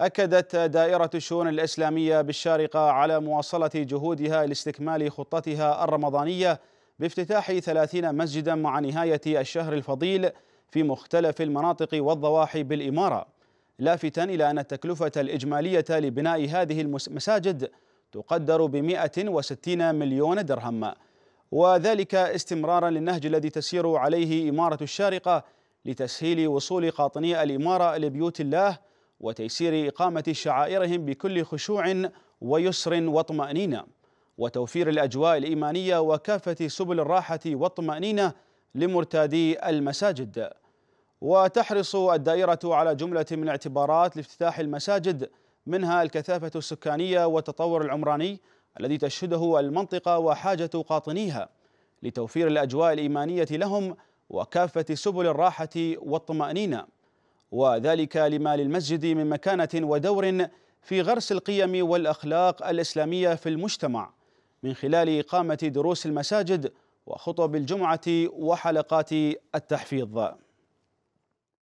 أكدت دائرة الشؤون الإسلامية بالشارقة على مواصلة جهودها لاستكمال خطتها الرمضانية بافتتاح 30 مسجدا مع نهاية الشهر الفضيل في مختلف المناطق والضواحي بالإمارة لافتا إلى أن التكلفة الإجمالية لبناء هذه المساجد تقدر ب 160 مليون درهم وذلك استمرارا للنهج الذي تسير عليه إمارة الشارقة لتسهيل وصول قاطني الإمارة لبيوت الله وتيسير إقامة شعائرهم بكل خشوع ويسر وطمانينه وتوفير الأجواء الإيمانية وكافة سبل الراحة والطمأنينة لمرتادي المساجد وتحرص الدائرة على جملة من اعتبارات لافتتاح المساجد منها الكثافة السكانية والتطور العمراني الذي تشهده المنطقة وحاجة قاطنيها لتوفير الأجواء الإيمانية لهم وكافة سبل الراحة والطمأنينة وذلك لما للمسجد من مكانة ودور في غرس القيم والأخلاق الإسلامية في المجتمع من خلال إقامة دروس المساجد وخطب الجمعة وحلقات التحفيظ